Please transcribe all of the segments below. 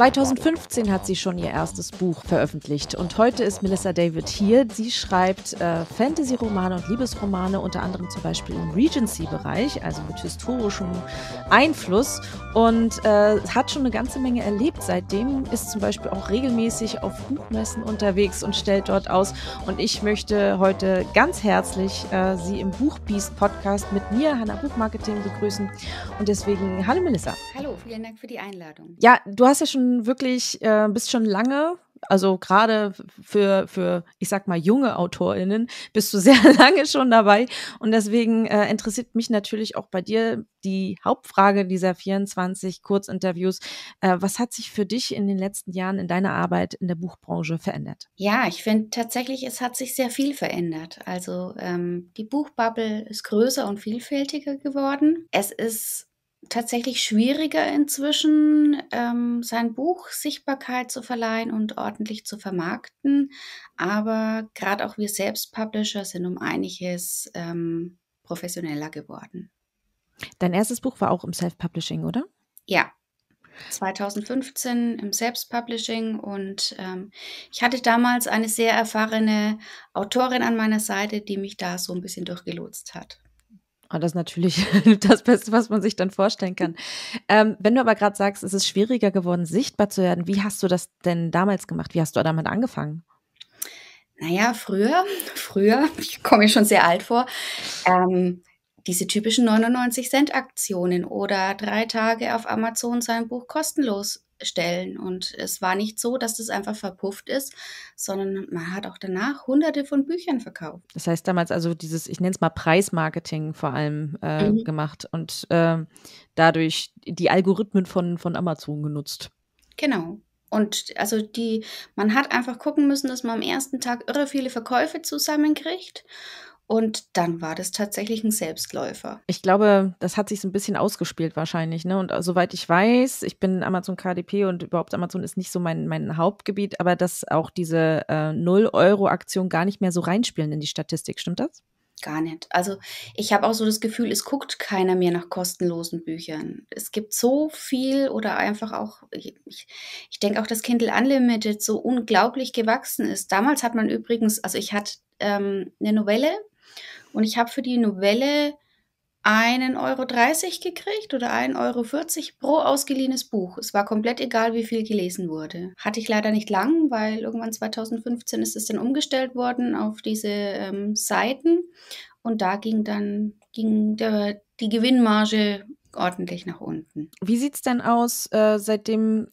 2015 hat sie schon ihr erstes Buch veröffentlicht und heute ist Melissa David hier. Sie schreibt äh, Fantasy-Romane und Liebesromane, unter anderem zum Beispiel im Regency-Bereich, also mit historischem Einfluss und äh, hat schon eine ganze Menge erlebt. Seitdem ist zum Beispiel auch regelmäßig auf Buchmessen unterwegs und stellt dort aus. Und ich möchte heute ganz herzlich äh, sie im buchbeast Podcast mit mir, Hannah Buchmarketing, begrüßen. Und deswegen, hallo Melissa. Hallo, vielen Dank für die Einladung. Ja, du hast ja schon schon wirklich, äh, bist schon lange also gerade für, für, ich sag mal, junge AutorInnen bist du sehr lange schon dabei. Und deswegen äh, interessiert mich natürlich auch bei dir die Hauptfrage dieser 24 Kurzinterviews. Äh, was hat sich für dich in den letzten Jahren in deiner Arbeit in der Buchbranche verändert? Ja, ich finde tatsächlich, es hat sich sehr viel verändert. Also ähm, die Buchbubble ist größer und vielfältiger geworden. Es ist tatsächlich schwieriger inzwischen, ähm, sein Buch Sichtbarkeit zu verleihen und ordentlich zu vermarkten. Aber gerade auch wir selbst Publisher sind um einiges ähm, professioneller geworden. Dein erstes Buch war auch im Self-Publishing, oder? Ja. 2015 im Selbstpublishing und ähm, ich hatte damals eine sehr erfahrene Autorin an meiner Seite, die mich da so ein bisschen durchgelotst hat. Und ah, das ist natürlich das Beste, was man sich dann vorstellen kann. Ähm, wenn du aber gerade sagst, es ist schwieriger geworden, sichtbar zu werden, wie hast du das denn damals gemacht? Wie hast du damit angefangen? Naja, früher, früher, ich komme mir schon sehr alt vor, ähm, diese typischen 99 Cent Aktionen oder drei Tage auf Amazon sein Buch kostenlos stellen. Und es war nicht so, dass das einfach verpufft ist, sondern man hat auch danach hunderte von Büchern verkauft. Das heißt damals also dieses, ich nenne es mal Preismarketing vor allem äh, mhm. gemacht und äh, dadurch die Algorithmen von, von Amazon genutzt. Genau. Und also die, man hat einfach gucken müssen, dass man am ersten Tag irre viele Verkäufe zusammenkriegt und dann war das tatsächlich ein Selbstläufer. Ich glaube, das hat sich so ein bisschen ausgespielt wahrscheinlich. Ne? Und äh, soweit ich weiß, ich bin Amazon KDP und überhaupt Amazon ist nicht so mein, mein Hauptgebiet, aber dass auch diese äh, 0-Euro-Aktion gar nicht mehr so reinspielen in die Statistik. Stimmt das? Gar nicht. Also ich habe auch so das Gefühl, es guckt keiner mehr nach kostenlosen Büchern. Es gibt so viel oder einfach auch, ich, ich denke auch, dass Kindle Unlimited so unglaublich gewachsen ist. Damals hat man übrigens, also ich hatte ähm, eine Novelle und ich habe für die Novelle 1,30 Euro gekriegt oder 1,40 Euro pro ausgeliehenes Buch. Es war komplett egal, wie viel gelesen wurde. Hatte ich leider nicht lang, weil irgendwann 2015 ist es dann umgestellt worden auf diese ähm, Seiten. Und da ging dann ging der, die Gewinnmarge ordentlich nach unten. Wie sieht es denn aus, äh, seitdem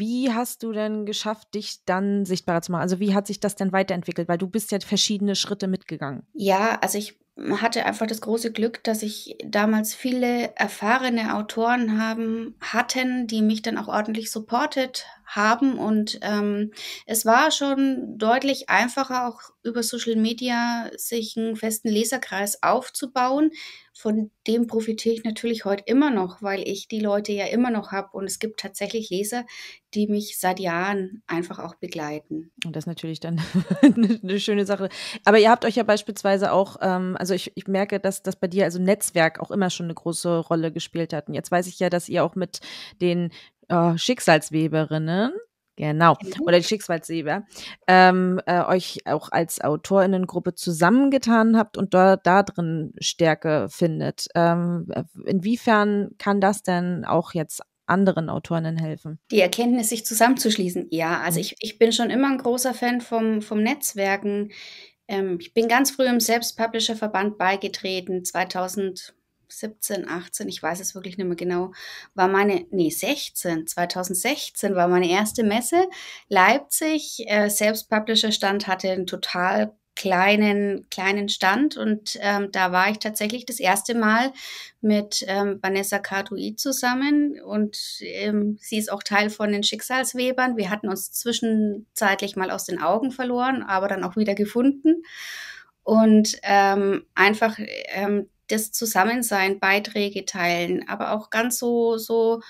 wie hast du denn geschafft, dich dann sichtbarer zu machen? Also wie hat sich das denn weiterentwickelt? Weil du bist ja verschiedene Schritte mitgegangen. Ja, also ich hatte einfach das große Glück, dass ich damals viele erfahrene Autoren haben, hatten, die mich dann auch ordentlich supportet haben. Und ähm, es war schon deutlich einfacher, auch über Social Media sich einen festen Leserkreis aufzubauen. Von dem profitiere ich natürlich heute immer noch, weil ich die Leute ja immer noch habe. Und es gibt tatsächlich Leser, die mich seit Jahren einfach auch begleiten. Und das ist natürlich dann eine schöne Sache. Aber ihr habt euch ja beispielsweise auch, ähm, also ich, ich merke, dass das bei dir also Netzwerk auch immer schon eine große Rolle gespielt hat. Und jetzt weiß ich ja, dass ihr auch mit den oh, Schicksalsweberinnen, genau, mhm. oder die Schicksalsweber, ähm, äh, euch auch als AutorInnengruppe zusammengetan habt und da, da drin Stärke findet. Ähm, äh, inwiefern kann das denn auch jetzt anderen Autorinnen helfen? Die Erkenntnis, sich zusammenzuschließen. Ja, also mhm. ich, ich bin schon immer ein großer Fan vom, vom Netzwerken. Ähm, ich bin ganz früh im Selbstpublisher-Verband beigetreten, 2000. 17, 18, ich weiß es wirklich nicht mehr genau, war meine, nee, 16, 2016 war meine erste Messe. Leipzig, äh, selbst Publisher-Stand, hatte einen total kleinen, kleinen Stand und ähm, da war ich tatsächlich das erste Mal mit ähm, Vanessa Cartouille zusammen und ähm, sie ist auch Teil von den Schicksalswebern. Wir hatten uns zwischenzeitlich mal aus den Augen verloren, aber dann auch wieder gefunden und ähm, einfach ähm, das Zusammensein, Beiträge teilen, aber auch ganz so, so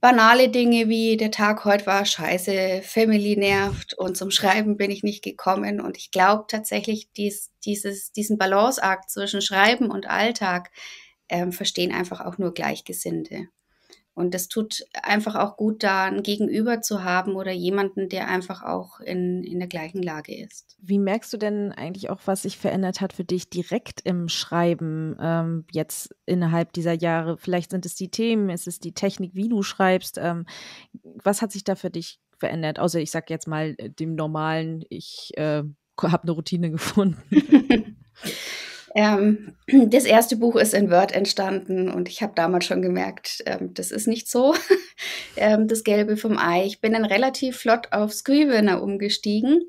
banale Dinge wie der Tag heute war scheiße, Family nervt und zum Schreiben bin ich nicht gekommen. Und ich glaube tatsächlich, dies, dieses, diesen Balanceakt zwischen Schreiben und Alltag ähm, verstehen einfach auch nur Gleichgesinnte. Und es tut einfach auch gut, da ein Gegenüber zu haben oder jemanden, der einfach auch in, in der gleichen Lage ist. Wie merkst du denn eigentlich auch, was sich verändert hat für dich direkt im Schreiben ähm, jetzt innerhalb dieser Jahre? Vielleicht sind es die Themen, ist es die Technik, wie du schreibst? Ähm, was hat sich da für dich verändert? Außer ich sage jetzt mal äh, dem normalen, ich äh, habe eine Routine gefunden. Ähm, das erste Buch ist in Word entstanden und ich habe damals schon gemerkt, ähm, das ist nicht so. ähm, das Gelbe vom Ei. Ich bin dann relativ flott auf Scrivener umgestiegen.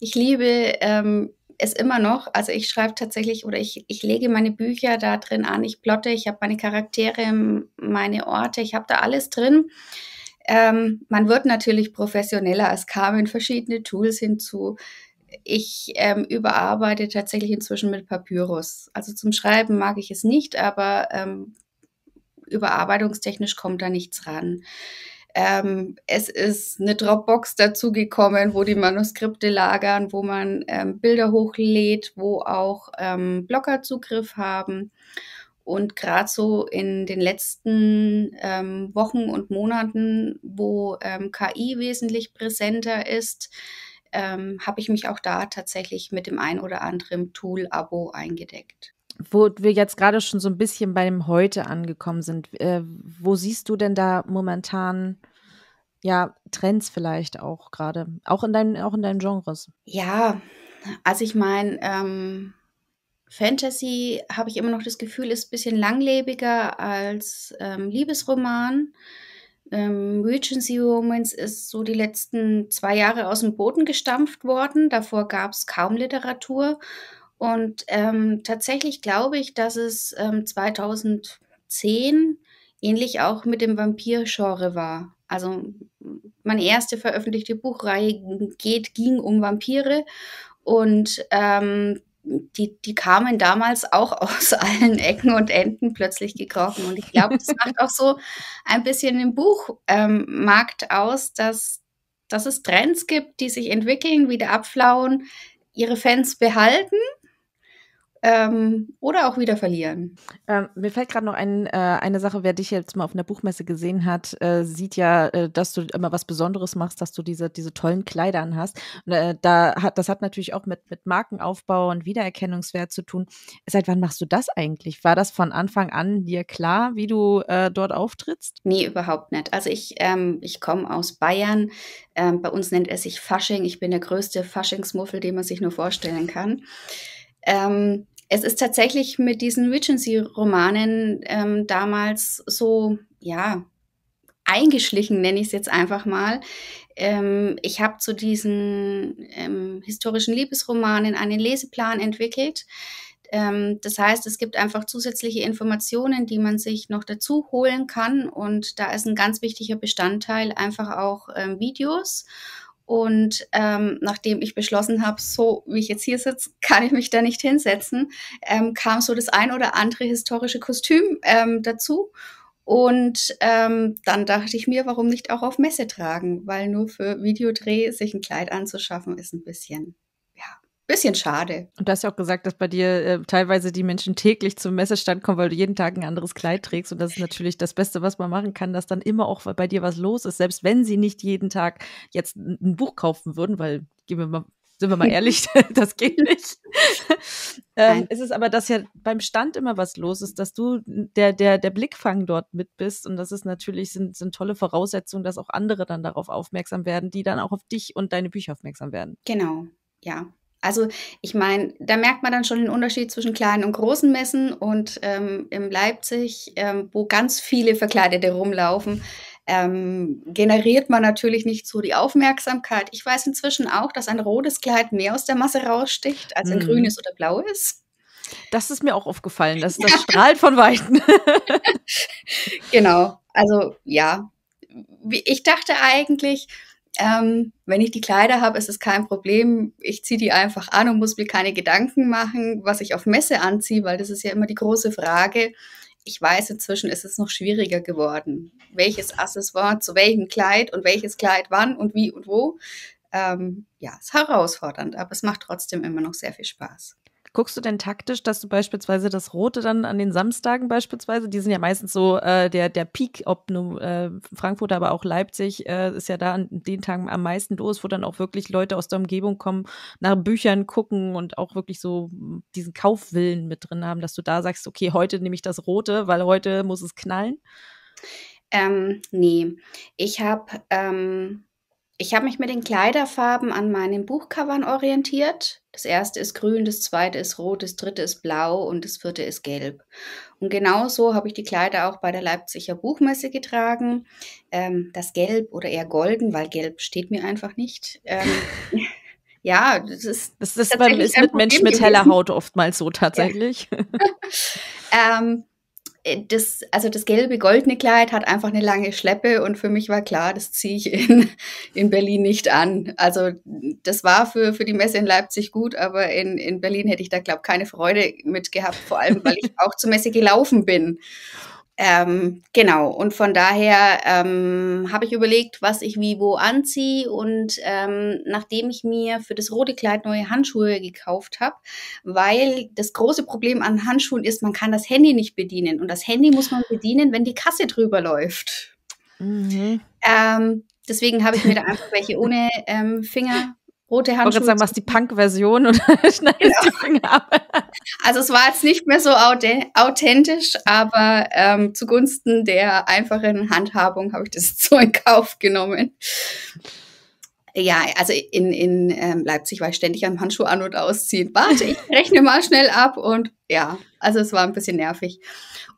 Ich liebe ähm, es immer noch. Also ich schreibe tatsächlich oder ich, ich lege meine Bücher da drin an. Ich plotte, ich habe meine Charaktere, meine Orte, ich habe da alles drin. Ähm, man wird natürlich professioneller. Es kamen verschiedene Tools hinzu ich ähm, überarbeite tatsächlich inzwischen mit Papyrus. Also zum Schreiben mag ich es nicht, aber ähm, überarbeitungstechnisch kommt da nichts ran. Ähm, es ist eine Dropbox dazugekommen, wo die Manuskripte lagern, wo man ähm, Bilder hochlädt, wo auch ähm, Blogger Zugriff haben. Und gerade so in den letzten ähm, Wochen und Monaten, wo ähm, KI wesentlich präsenter ist, ähm, habe ich mich auch da tatsächlich mit dem ein oder anderen Tool-Abo eingedeckt. Wo wir jetzt gerade schon so ein bisschen bei dem Heute angekommen sind, äh, wo siehst du denn da momentan ja Trends vielleicht auch gerade, auch in deinen, auch in deinen Genres? Ja, also ich meine, ähm, Fantasy habe ich immer noch das Gefühl, ist ein bisschen langlebiger als ähm, Liebesroman. Ähm, Regency Romans ist so die letzten zwei Jahre aus dem Boden gestampft worden. Davor gab es kaum Literatur. Und ähm, tatsächlich glaube ich, dass es ähm, 2010 ähnlich auch mit dem Vampir-Genre war. Also meine erste veröffentlichte Buchreihe geht, ging um Vampire und ähm, die, die kamen damals auch aus allen Ecken und Enden plötzlich gekrochen. Und ich glaube, das macht auch so ein bisschen den Buchmarkt ähm, aus, dass, dass es Trends gibt, die sich entwickeln, wieder abflauen, ihre Fans behalten ähm, oder auch wieder verlieren. Ähm, mir fällt gerade noch ein, äh, eine Sache, wer dich jetzt mal auf einer Buchmesse gesehen hat, äh, sieht ja, äh, dass du immer was Besonderes machst, dass du diese, diese tollen Kleider an hast. Und, äh, da hat, das hat natürlich auch mit, mit Markenaufbau und Wiedererkennungswert zu tun. Seit wann machst du das eigentlich? War das von Anfang an dir klar, wie du äh, dort auftrittst? Nee, überhaupt nicht. Also ich, ähm, ich komme aus Bayern. Ähm, bei uns nennt es sich Fasching. Ich bin der größte Faschingsmuffel, den man sich nur vorstellen kann. Ähm, es ist tatsächlich mit diesen Regency-Romanen ähm, damals so, ja, eingeschlichen, nenne ich es jetzt einfach mal. Ähm, ich habe zu diesen ähm, historischen Liebesromanen einen Leseplan entwickelt. Ähm, das heißt, es gibt einfach zusätzliche Informationen, die man sich noch dazu holen kann. Und da ist ein ganz wichtiger Bestandteil einfach auch ähm, Videos und ähm, nachdem ich beschlossen habe, so wie ich jetzt hier sitze, kann ich mich da nicht hinsetzen, ähm, kam so das ein oder andere historische Kostüm ähm, dazu. Und ähm, dann dachte ich mir, warum nicht auch auf Messe tragen? Weil nur für Videodreh sich ein Kleid anzuschaffen, ist ein bisschen Bisschen schade. Und du hast ja auch gesagt, dass bei dir äh, teilweise die Menschen täglich zum Messestand kommen, weil du jeden Tag ein anderes Kleid trägst. Und das ist natürlich das Beste, was man machen kann, dass dann immer auch bei dir was los ist. Selbst wenn sie nicht jeden Tag jetzt ein Buch kaufen würden, weil, gehen wir mal, sind wir mal ehrlich, das geht nicht. ähm, es ist aber, dass ja beim Stand immer was los ist, dass du der, der, der Blickfang dort mit bist. Und das ist natürlich, sind, sind tolle Voraussetzungen, dass auch andere dann darauf aufmerksam werden, die dann auch auf dich und deine Bücher aufmerksam werden. Genau, ja. Also ich meine, da merkt man dann schon den Unterschied zwischen kleinen und großen Messen und ähm, im Leipzig, ähm, wo ganz viele Verkleidete rumlaufen, ähm, generiert man natürlich nicht so die Aufmerksamkeit. Ich weiß inzwischen auch, dass ein rotes Kleid mehr aus der Masse raussticht als ein mhm. grünes oder blaues. Das ist mir auch aufgefallen, dass das strahlt von Weitem. genau, also ja. Ich dachte eigentlich, ähm, wenn ich die Kleider habe, ist es kein Problem. Ich ziehe die einfach an und muss mir keine Gedanken machen, was ich auf Messe anziehe, weil das ist ja immer die große Frage. Ich weiß, inzwischen ist es noch schwieriger geworden. Welches Accessoire zu welchem Kleid und welches Kleid wann und wie und wo. Ähm, ja, ist herausfordernd, aber es macht trotzdem immer noch sehr viel Spaß. Guckst du denn taktisch, dass du beispielsweise das Rote dann an den Samstagen beispielsweise, die sind ja meistens so äh, der, der Peak, ob nun äh, Frankfurt, aber auch Leipzig äh, ist ja da an den Tagen am meisten los, wo dann auch wirklich Leute aus der Umgebung kommen, nach Büchern gucken und auch wirklich so diesen Kaufwillen mit drin haben, dass du da sagst, okay, heute nehme ich das Rote, weil heute muss es knallen? Ähm, nee, ich habe ähm, ich habe mich mit den Kleiderfarben an meinen Buchcovern orientiert. Das erste ist grün, das zweite ist rot, das dritte ist blau und das vierte ist gelb. Und genau so habe ich die Kleider auch bei der Leipziger Buchmesse getragen. Ähm, das Gelb oder eher golden, weil gelb steht mir einfach nicht. Ähm, ja, das ist. Das ist, ist mit Menschen mit heller Haut oftmals so tatsächlich. Ja. ähm, äh, das, also das gelbe goldene Kleid hat einfach eine lange Schleppe und für mich war klar, das ziehe ich in, in Berlin nicht an. Also das war für, für die Messe in Leipzig gut, aber in, in Berlin hätte ich da, glaube ich, keine Freude mit gehabt, vor allem weil ich auch zur Messe gelaufen bin. Ähm, genau, und von daher ähm, habe ich überlegt, was ich wie wo anziehe. Und ähm, nachdem ich mir für das rote Kleid neue Handschuhe gekauft habe, weil das große Problem an Handschuhen ist, man kann das Handy nicht bedienen. Und das Handy muss man bedienen, wenn die Kasse drüber läuft. Mhm. Ähm, deswegen habe ich mir da einfach welche ohne ähm, Finger rote Handschuhe. Ich wollte sagen, was die Punk-Version und schneidest genau. die Finger ab. Also es war jetzt nicht mehr so authentisch, aber ähm, zugunsten der einfachen Handhabung habe ich das so in Kauf genommen. Ja, also in, in ähm, Leipzig war ich ständig am Handschuh an und ausziehen. Warte, ich rechne mal schnell ab und ja, also es war ein bisschen nervig.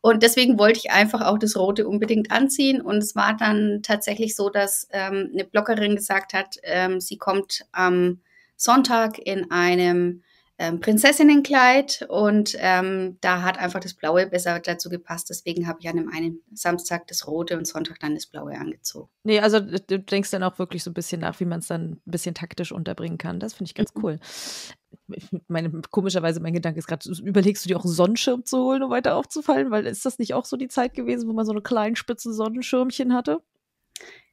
Und deswegen wollte ich einfach auch das Rote unbedingt anziehen. Und es war dann tatsächlich so, dass ähm, eine Bloggerin gesagt hat, ähm, sie kommt am Sonntag in einem ähm, Prinzessinnenkleid und ähm, da hat einfach das Blaue besser dazu gepasst. Deswegen habe ich an dem einen Samstag das Rote und Sonntag dann das Blaue angezogen. Nee, also du denkst dann auch wirklich so ein bisschen nach, wie man es dann ein bisschen taktisch unterbringen kann. Das finde ich ganz mhm. cool meine, komischerweise mein Gedanke ist gerade, überlegst du dir auch einen Sonnenschirm zu holen, um weiter aufzufallen? Weil ist das nicht auch so die Zeit gewesen, wo man so eine kleinen spitzen Sonnenschirmchen hatte?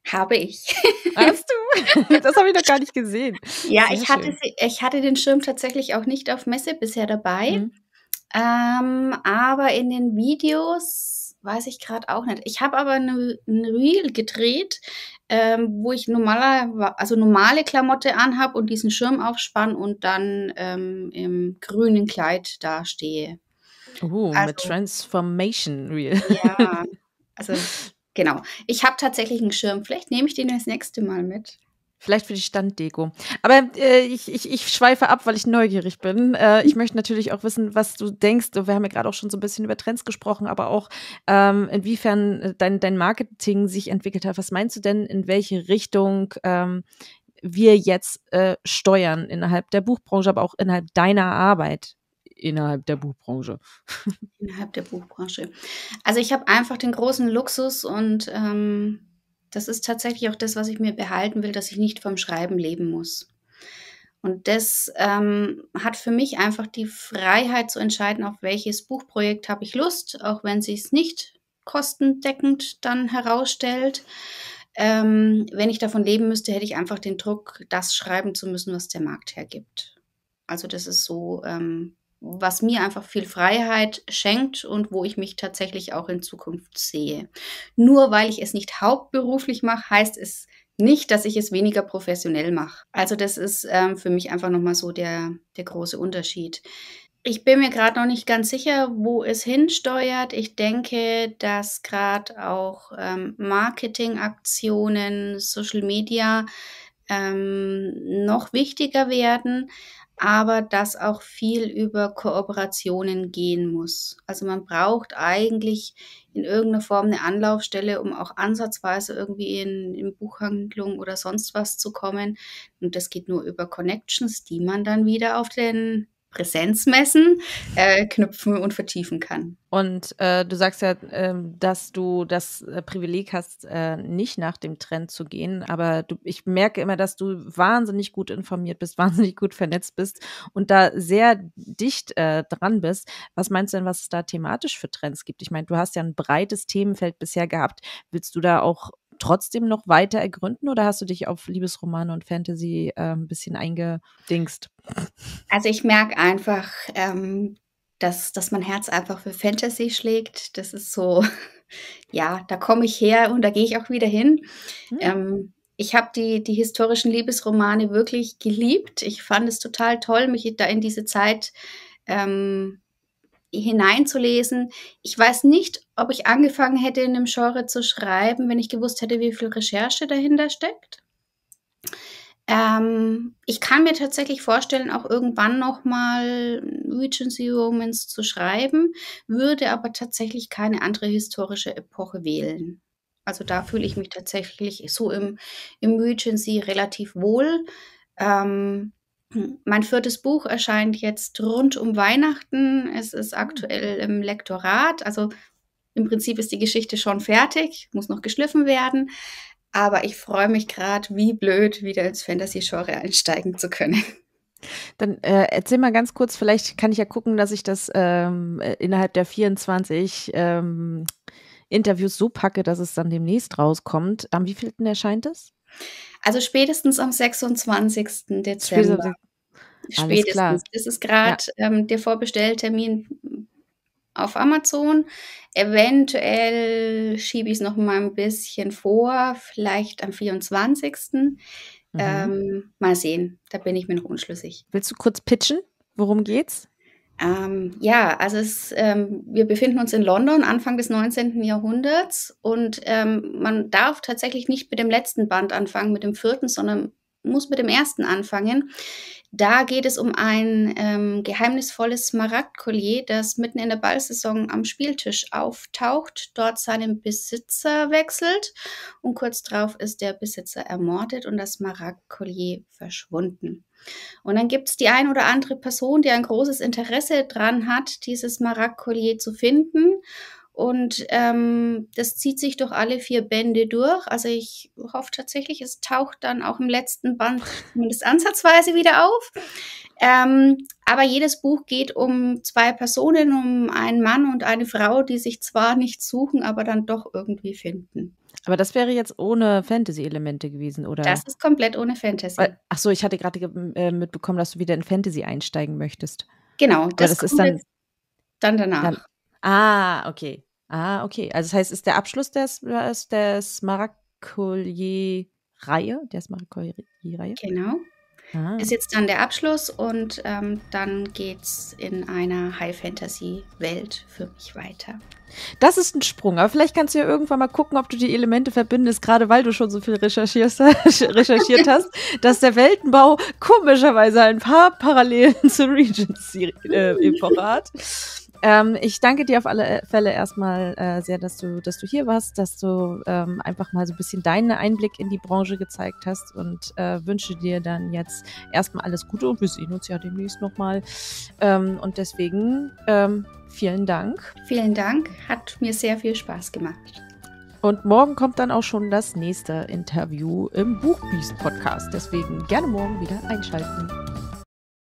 Habe ich. Hast du? Das habe ich noch gar nicht gesehen. Ja, ich hatte, ich hatte den Schirm tatsächlich auch nicht auf Messe bisher dabei. Mhm. Ähm, aber in den Videos weiß ich gerade auch nicht. Ich habe aber ein Reel gedreht, ähm, wo ich normaler, also normale Klamotte anhabe und diesen Schirm aufspann und dann ähm, im grünen Kleid dastehe. Oh, also, mit Transformation Reel. Ja, also genau. Ich habe tatsächlich einen Schirm. Vielleicht nehme ich den das nächste Mal mit. Vielleicht für die Standdeko. Aber äh, ich, ich, ich schweife ab, weil ich neugierig bin. Äh, ich möchte natürlich auch wissen, was du denkst. Wir haben ja gerade auch schon so ein bisschen über Trends gesprochen, aber auch ähm, inwiefern äh, dein, dein Marketing sich entwickelt hat. Was meinst du denn, in welche Richtung ähm, wir jetzt äh, steuern innerhalb der Buchbranche, aber auch innerhalb deiner Arbeit? innerhalb der Buchbranche? Innerhalb der Buchbranche. Also ich habe einfach den großen Luxus und ähm, das ist tatsächlich auch das, was ich mir behalten will, dass ich nicht vom Schreiben leben muss. Und das ähm, hat für mich einfach die Freiheit zu entscheiden, auf welches Buchprojekt habe ich Lust, auch wenn sich es nicht kostendeckend dann herausstellt. Ähm, wenn ich davon leben müsste, hätte ich einfach den Druck, das schreiben zu müssen, was der Markt hergibt. Also das ist so ähm, was mir einfach viel Freiheit schenkt und wo ich mich tatsächlich auch in Zukunft sehe. Nur weil ich es nicht hauptberuflich mache, heißt es nicht, dass ich es weniger professionell mache. Also das ist ähm, für mich einfach nochmal so der, der große Unterschied. Ich bin mir gerade noch nicht ganz sicher, wo es hinsteuert. Ich denke, dass gerade auch ähm, Marketingaktionen, Social Media ähm, noch wichtiger werden aber dass auch viel über Kooperationen gehen muss. Also man braucht eigentlich in irgendeiner Form eine Anlaufstelle, um auch ansatzweise irgendwie in, in Buchhandlung oder sonst was zu kommen. Und das geht nur über Connections, die man dann wieder auf den Präsenzmessen äh, knüpfen und vertiefen kann. Und äh, du sagst ja, äh, dass du das äh, Privileg hast, äh, nicht nach dem Trend zu gehen, aber du, ich merke immer, dass du wahnsinnig gut informiert bist, wahnsinnig gut vernetzt bist und da sehr dicht äh, dran bist. Was meinst du denn, was es da thematisch für Trends gibt? Ich meine, du hast ja ein breites Themenfeld bisher gehabt. Willst du da auch trotzdem noch weiter ergründen oder hast du dich auf Liebesromane und Fantasy äh, ein bisschen eingedingst? Also ich merke einfach, ähm, dass, dass mein Herz einfach für Fantasy schlägt. Das ist so, ja, da komme ich her und da gehe ich auch wieder hin. Hm. Ähm, ich habe die, die historischen Liebesromane wirklich geliebt. Ich fand es total toll, mich da in diese Zeit ähm, hineinzulesen. Ich weiß nicht, ob ich angefangen hätte, in dem Genre zu schreiben, wenn ich gewusst hätte, wie viel Recherche dahinter steckt. Ähm, ich kann mir tatsächlich vorstellen, auch irgendwann nochmal Regency Romans zu schreiben, würde aber tatsächlich keine andere historische Epoche wählen. Also da fühle ich mich tatsächlich so im, im Regency relativ wohl. Ähm, mein viertes Buch erscheint jetzt rund um Weihnachten. Es ist ah. aktuell im Lektorat. Also im Prinzip ist die Geschichte schon fertig, muss noch geschliffen werden. Aber ich freue mich gerade, wie blöd, wieder ins Fantasy-Genre einsteigen zu können. Dann äh, erzähl mal ganz kurz, vielleicht kann ich ja gucken, dass ich das ähm, innerhalb der 24 ähm, Interviews so packe, dass es dann demnächst rauskommt. Am wievielten erscheint es? Also spätestens am 26. Dezember. Spätestens. Das ist gerade ja. ähm, der Vorbestelltermin auf Amazon. Eventuell schiebe ich es noch mal ein bisschen vor, vielleicht am 24. Mhm. Ähm, mal sehen, da bin ich mir noch unschlüssig. Willst du kurz pitchen? Worum geht's? Ähm, ja, also es, ähm, wir befinden uns in London, Anfang des 19. Jahrhunderts und ähm, man darf tatsächlich nicht mit dem letzten Band anfangen, mit dem vierten, sondern muss mit dem ersten anfangen. Da geht es um ein ähm, geheimnisvolles Smaragdkollier, das mitten in der Ballsaison am Spieltisch auftaucht, dort seinen Besitzer wechselt und kurz darauf ist der Besitzer ermordet und das Smaragdkollier verschwunden. Und dann gibt es die ein oder andere Person, die ein großes Interesse daran hat, dieses Maracolier zu finden und ähm, das zieht sich durch alle vier Bände durch. Also ich hoffe tatsächlich, es taucht dann auch im letzten Band zumindest ansatzweise wieder auf. Ähm, aber jedes Buch geht um zwei Personen, um einen Mann und eine Frau, die sich zwar nicht suchen, aber dann doch irgendwie finden. Aber das wäre jetzt ohne Fantasy-Elemente gewesen, oder? Das ist komplett ohne Fantasy. Ach so, ich hatte gerade äh, mitbekommen, dass du wieder in Fantasy einsteigen möchtest. Genau, das, das ist dann, dann danach. Dann, Ah, okay. Ah, okay. Also das heißt, ist der Abschluss des, äh, des, des reihe der Maracollier-Reihe? Genau. Ah. Ist jetzt dann der Abschluss und ähm, dann geht's in einer High-Fantasy-Welt für mich weiter. Das ist ein Sprung, aber vielleicht kannst du ja irgendwann mal gucken, ob du die Elemente verbindest, gerade weil du schon so viel recherchierst, recherchiert hast, dass der Weltenbau komischerweise ein paar Parallelen zur Regency-Epoche äh, hat. Ähm, ich danke dir auf alle äh, Fälle erstmal äh, sehr, dass du, dass du hier warst, dass du ähm, einfach mal so ein bisschen deinen Einblick in die Branche gezeigt hast und äh, wünsche dir dann jetzt erstmal alles Gute und wir sehen uns ja demnächst nochmal. Ähm, und deswegen ähm, vielen Dank. Vielen Dank, hat mir sehr viel Spaß gemacht. Und morgen kommt dann auch schon das nächste Interview im Buchbeast Podcast. Deswegen gerne morgen wieder einschalten.